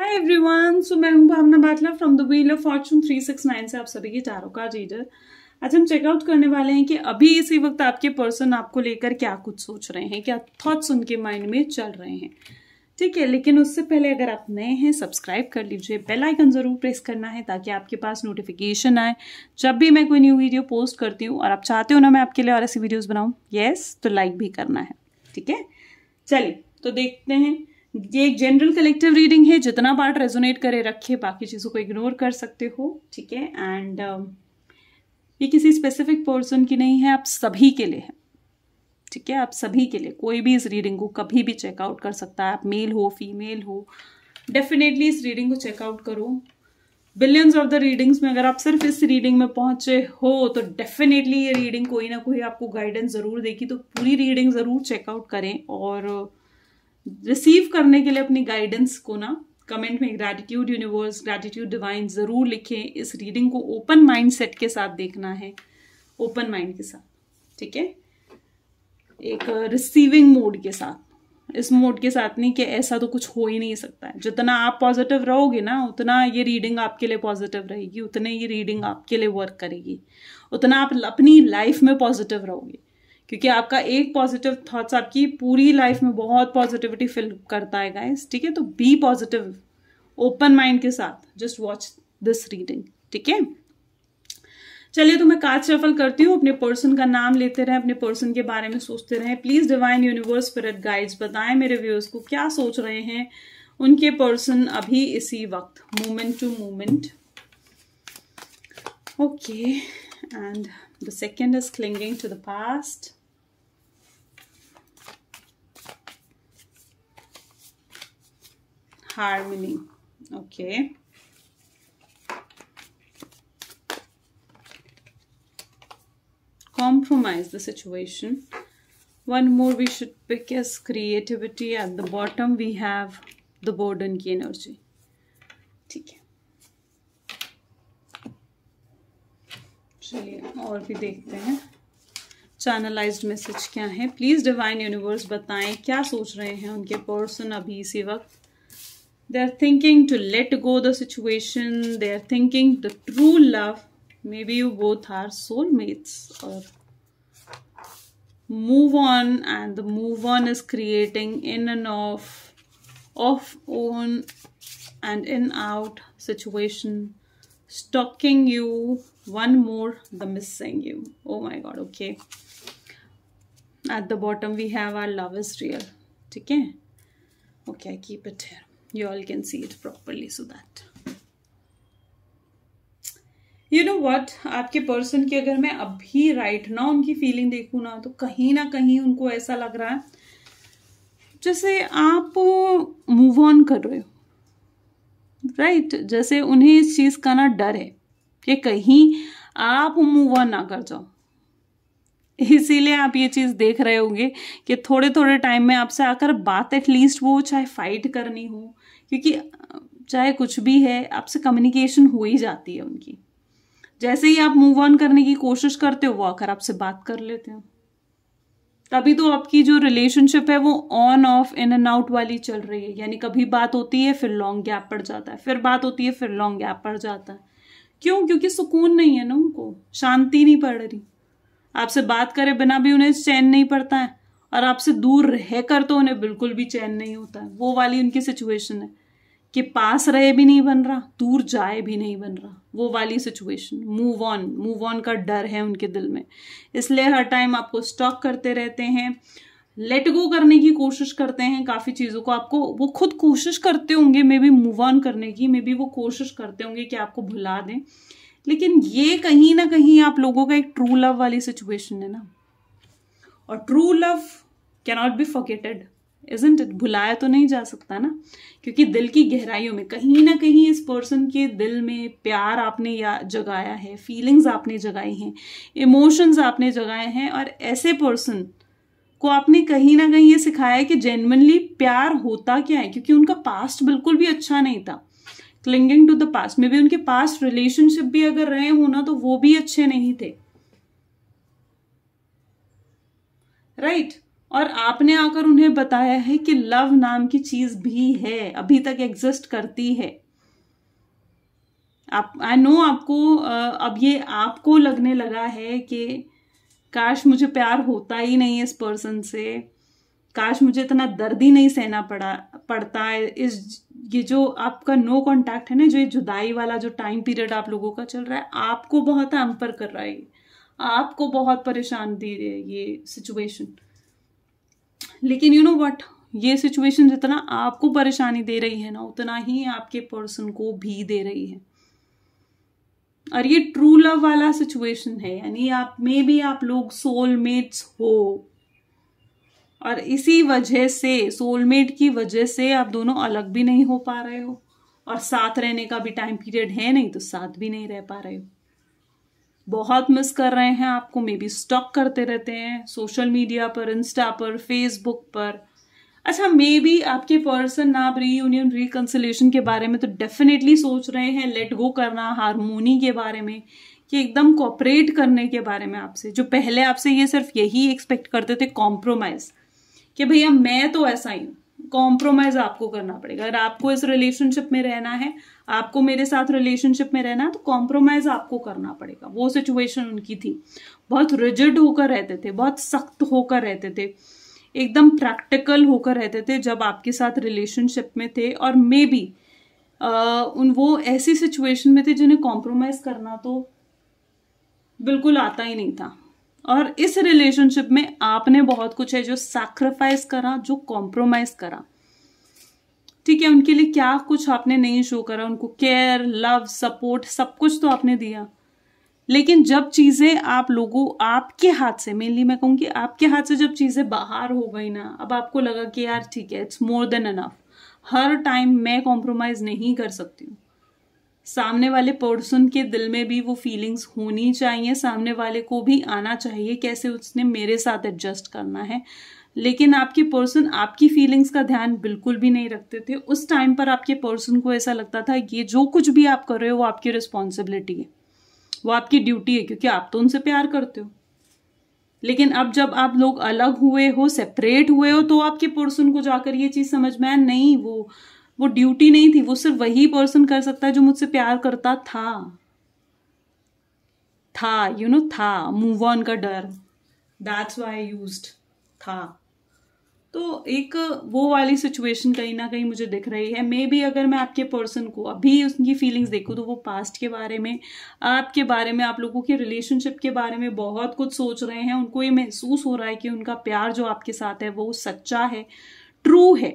Hi everyone so मैं हूं Bhavna Batla from the wheel of fortune 369 से आप सभी के चारों का रीडर आज हम चेकआउट करने वाले हैं कि अभी इसी वक्त आपके पर्सन आपको लेकर क्या कुछ सोच रहे हैं क्या थॉट्स उनके माइंड में चल रहे हैं ठीक है लेकिन उससे पहले अगर आप नए हैं सब्सक्राइब कर लीजिए बेल आइकन ज़रूर प्रेस करना है ताकि आपके पास नोटिफिकेशन आए जब भी मैं कोई न्यू वीडियो पोस्ट करती हूँ और आप चाहते हो ना मैं आपके लिए और ऐसी वीडियोज़ बनाऊँ येस तो लाइक भी करना है ठीक है चलिए तो देखते हैं ये एक जनरल कलेक्टिव रीडिंग है जितना पार्ट रेजोनेट करे रखे बाकी चीज़ों को इग्नोर कर सकते हो ठीक है एंड um, ये किसी स्पेसिफिक पर्सन की नहीं है आप सभी के लिए है ठीक है आप सभी के लिए कोई भी इस रीडिंग को कभी भी चेकआउट कर सकता है आप मेल हो फीमेल हो डेफिनेटली इस रीडिंग को चेकआउट करो बिलियंस ऑफ द रीडिंग्स में अगर आप सिर्फ इस रीडिंग में पहुंचे हो तो डेफिनेटली ये रीडिंग कोई ना कोई आपको गाइडेंस ज़रूर देगी तो पूरी रीडिंग ज़रूर चेकआउट करें और रिसीव करने के लिए अपनी गाइडेंस को ना कमेंट में ग्रैटिट्यूड यूनिवर्स ग्रैटिट्यूड डिवाइन ज़रूर लिखें इस रीडिंग को ओपन माइंड सेट के साथ देखना है ओपन माइंड के साथ ठीक है एक रिसीविंग uh, मोड के साथ इस मोड के साथ नहीं कि ऐसा तो कुछ हो ही नहीं सकता है जितना आप पॉजिटिव रहोगे ना उतना ये रीडिंग आपके लिए पॉजिटिव रहेगी उतने ये रीडिंग आपके लिए वर्क करेगी उतना आप अपनी लाइफ में पॉजिटिव रहोगे क्योंकि आपका एक पॉजिटिव थॉट्स आपकी पूरी लाइफ में बहुत पॉजिटिविटी फिल करता है गाइस ठीक है तो बी पॉजिटिव ओपन माइंड के साथ जस्ट वॉच दिस रीडिंग ठीक है चलिए तो मैं कार्ड शफल करती हूँ अपने पर्सन का नाम लेते रहें अपने पर्सन के बारे में सोचते रहें please divine universe spirit guides बताएं मेरे व्यूअर्स को क्या सोच रहे हैं उनके पर्सन अभी इसी वक्त moment to moment okay and the second is clinging to the past harmony okay compromise the situation one more we should pick as creativity at the bottom we have the burden ki energy ठीक है चलिए और भी देखते हैं channelised message क्या है please divine universe बताएं क्या सोच रहे हैं उनके पर्सन अभी इसी वक्त They're thinking to let go the situation. They're thinking the true love. Maybe you both are soulmates or move on and the move on is creating in and off, off on and in out situation stalking you one more the missing you oh my god okay at the bottom we have our love is real okay okay i keep it here you all can see it properly so that you know what आपके person की अगर मैं अभी right right ना उनकी feeling देखू ना तो कहीं ना कहीं उनको ऐसा लग रहा है जैसे आप मूव ऑन कर रहे हो राइट right? जैसे उन्हें इस चीज़ का ना डर है कि कहीं आप मूव ऑन ना कर जाओ इसीलिए आप ये चीज़ देख रहे होंगे कि थोड़े थोड़े टाइम में आपसे आकर बात एटलीस्ट वो चाहे फाइट करनी हो क्योंकि चाहे कुछ भी है आपसे कम्युनिकेशन हो ही जाती है उनकी जैसे ही आप मूव ऑन करने की कोशिश करते हो वो आकर आपसे बात कर लेते हो तभी तो आपकी जो रिलेशनशिप है वो on off in and out वाली चल रही है यानी कभी बात होती है फिर लॉन्ग गैप पड़ जाता है फिर बात होती है फिर लॉन्ग गैप पड़ जाता है क्यों क्योंकि सुकून नहीं है ना उनको शांति नहीं पड़ रही आपसे बात करे बिना भी उन्हें चैन नहीं पड़ता है और आपसे दूर रह कर तो उन्हें बिल्कुल भी चैन नहीं होता है वो वाली उनकी सिचुएशन है कि पास रहे भी नहीं बन रहा दूर जाए भी नहीं बन रहा वो वाली situation move on move on का डर है उनके दिल में इसलिए हर टाइम आपको स्टॉक करते रहते हैं लेट गो करने की कोशिश करते हैं काफ़ी चीज़ों को आपको वो खुद कोशिश करते होंगे मे बी मूव ऑन करने की मे बी वो कोशिश करते होंगे कि आपको भुला दें लेकिन ये कहीं ना कहीं आप लोगों का एक ट्रू लव वाली सिचुएशन है ना और true love cannot be forgotten isn't it भुलाया तो नहीं जा सकता ना क्योंकि दिल की गहराइयों में कहीं ना कहीं इस पर्सन के दिल में प्यार आपने या जगाया है फीलिंग्स आपने जगाई हैं इमोशंस आपने जगाए हैं और ऐसे पर्सन को आपने कहीं ना कहीं ये सिखाया है कि जेनवनली प्यार होता क्या है क्योंकि उनका पास्ट बिल्कुल भी अच्छा नहीं था clinging to the past maybe उनके पास्ट रिलेशनशिप भी अगर रहे हो ना तो वो भी अच्छे नहीं थे राइट right? और आपने आकर उन्हें बताया है कि लव नाम की चीज भी है अभी तक एग्जिस्ट करती है आप आई नो आपको अब ये आपको लगने लगा है कि काश मुझे प्यार होता ही नहीं है इस पर्सन से काश मुझे इतना दर्द ही नहीं सहना पड़ा पड़ता है इस ये जो आपका नो कांटेक्ट है ना जो ये जुदाई वाला जो टाइम पीरियड आप लोगों का चल रहा है आपको बहुत एम्पर कर रहा है आपको बहुत परेशान दे रही है ये सिचुएशन लेकिन यू नो वट ये सिचुएशन जितना आपको परेशानी दे रही है ना उतना ही आपके पर्सन को भी दे रही है और ये ट्रू लव वाला सिचुएशन है यानी आप मे भी आप लोग सोलमेट्स हो और इसी वजह से सोलमेट की वजह से आप दोनों अलग भी नहीं हो पा रहे हो और साथ रहने का भी टाइम पीरियड है नहीं तो साथ भी नहीं रह पा रहे हो बहुत मिस कर रहे हैं आपको मे बी स्टॉक करते रहते हैं सोशल मीडिया पर इंस्टा पर फेसबुक पर अच्छा मे बी आपके पर्सन ना आप रीयूनियन रिकन्सिलेशन के बारे में तो डेफिनेटली सोच रहे हैं लेट गो करना हारमोनी के बारे में कि एकदम कॉपरेट करने के बारे में आपसे जो पहले आपसे ये सिर्फ यही एक्सपेक्ट करते थे कॉम्प्रोमाइज कि भैया मैं तो ऐसा ही हूँ कॉम्प्रोमाइज आपको करना पड़ेगा अगर आपको इस रिलेशनशिप में रहना है आपको मेरे साथ रिलेशनशिप में रहना है तो कॉम्प्रोमाइज आपको करना पड़ेगा वो सिचुएशन उनकी थी बहुत रिजिड होकर रहते थे बहुत सख्त होकर रहते थे एकदम प्रैक्टिकल होकर रहते थे जब आपके साथ रिलेशनशिप में थे और मे बी उन वो ऐसी सिचुएशन में थे जिन्हें कॉम्प्रोमाइज करना तो बिल्कुल आता ही नहीं था और इस रिलेशनशिप में आपने बहुत कुछ है जो सैक्रिफाइस करा जो कॉम्प्रोमाइज करा ठीक है उनके लिए क्या कुछ आपने नहीं शो करा उनको केयर लव सपोर्ट सब कुछ तो आपने दिया लेकिन जब चीजें आप लोगों आपके हाथ से मेनली मैं कहूंगी आपके हाथ से जब चीजें बाहर हो गई ना अब आपको लगा कि यार ठीक है इट्स मोर देन अनफ हर टाइम मैं कॉम्प्रोमाइज नहीं कर सकती हूँ सामने वाले पर्सन के दिल में भी वो फीलिंग्स होनी चाहिए सामने वाले को भी आना चाहिए कैसे उसने मेरे साथ एडजस्ट करना है लेकिन आपके पर्सन आपकी फीलिंग्स का ध्यान बिल्कुल भी नहीं रखते थे उस टाइम पर आपके पर्सन को ऐसा लगता था ये जो कुछ भी आप कर रहे हो वो आपकी रिस्पॉन्सिबिलिटी है वो आपकी ड्यूटी है क्योंकि आप तो उनसे प्यार करते हो लेकिन अब जब आप लोग अलग हुए हो सेपरेट हुए हो तो आपके पर्सन को जाकर ये चीज़ समझ में आया नहीं वो वो ड्यूटी नहीं थी वो सिर्फ वही पर्सन कर सकता है जो मुझसे प्यार करता था था यू you नो know, था मूव ऑन का डर दैट्स वाई यूज था तो एक वो वाली सिचुएशन कहीं ना कहीं मुझे दिख रही है मे बी अगर मैं आपके पर्सन को अभी उसकी फीलिंग्स देखूँ तो वो पास्ट के बारे में आपके बारे में आप लोगों के रिलेशनशिप के बारे में बहुत कुछ सोच रहे हैं उनको ये महसूस हो रहा है कि उनका प्यार जो आपके साथ है वो सच्चा है ट्रू है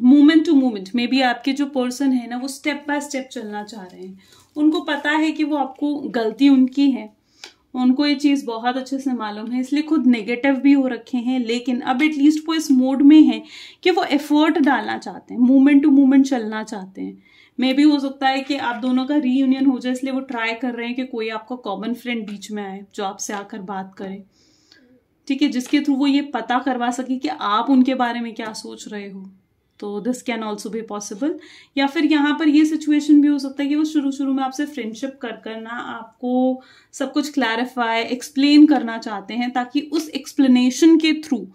moment to moment maybe आपके जो पर्सन है ना वो स्टेप बाय स्टेप चलना चाह रहे हैं उनको पता है कि वो आपको गलती उनकी है उनको ये चीज़ बहुत अच्छे से मालूम है इसलिए खुद नेगेटिव भी हो रखे हैं लेकिन अब एटलीस्ट वो इस मोड में है कि वो एफर्ट डालना चाहते हैं मूवमेंट टू मूवमेंट चलना चाहते हैं मे भी हो सकता है कि आप दोनों का रीयूनियन हो जाए इसलिए वो ट्राई कर रहे हैं कि कोई आपका कॉमन फ्रेंड बीच में आए जो आपसे आकर बात करे ठीक है जिसके थ्रू वो ये पता करवा सके कि आप उनके बारे में क्या सोच रहे हो तो दिस कैन ऑल्सो भी पॉसिबल या फिर यहाँ पर ये सिचुएशन भी हो सकता है कि वो शुरू शुरू में आपसे फ्रेंडशिप कर करना आपको सब कुछ क्लैरिफाई एक्सप्लेन करना चाहते हैं ताकि उस एक्सप्लेनेशन के थ्रू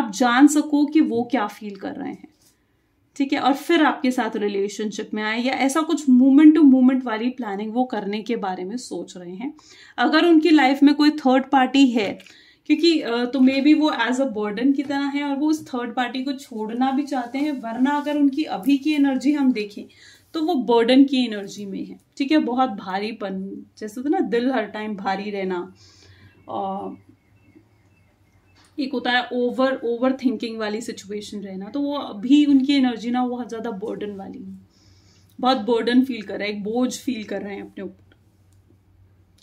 आप जान सको कि वो क्या फील कर रहे हैं ठीक है और फिर आपके साथ रिलेशनशिप में आए या ऐसा कुछ मोमेंट टू मोमेंट वाली प्लानिंग वो करने के बारे में सोच रहे हैं अगर उनकी लाइफ में कोई थर्ड पार्टी है क्योंकि तो मे बी वो एज अ बर्डन की तरह है और वो उस थर्ड पार्टी को छोड़ना भी चाहते हैं वरना अगर उनकी अभी की एनर्जी हम देखें तो वो बर्डन की एनर्जी में है ठीक है बहुत भारीपन जैसे तो ना दिल हर टाइम भारी रहना आ, एक होता है ओवर ओवर थिंकिंग वाली सिचुएशन रहना तो वो अभी उनकी एनर्जी ना बहुत ज़्यादा बर्डन वाली है बहुत बर्डन फील कर रहा है एक बोझ फील कर रहे हैं अपने ऊपर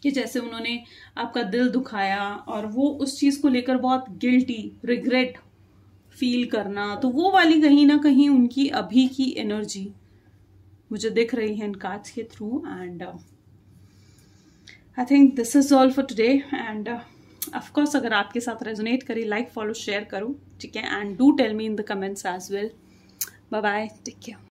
कि जैसे उन्होंने आपका दिल दुखाया और वो उस चीज़ को लेकर बहुत गिल्टी रिग्रेट फील करना तो वो वाली कहीं ना कहीं उनकी अभी की एनर्जी मुझे दिख रही है इन कार्ड्स के through and I think this is all for today and of course अगर आपके साथ रेजोनेट करी लाइक फॉलो शेयर करो ठीक है and do tell me in the comments as well bye bye take care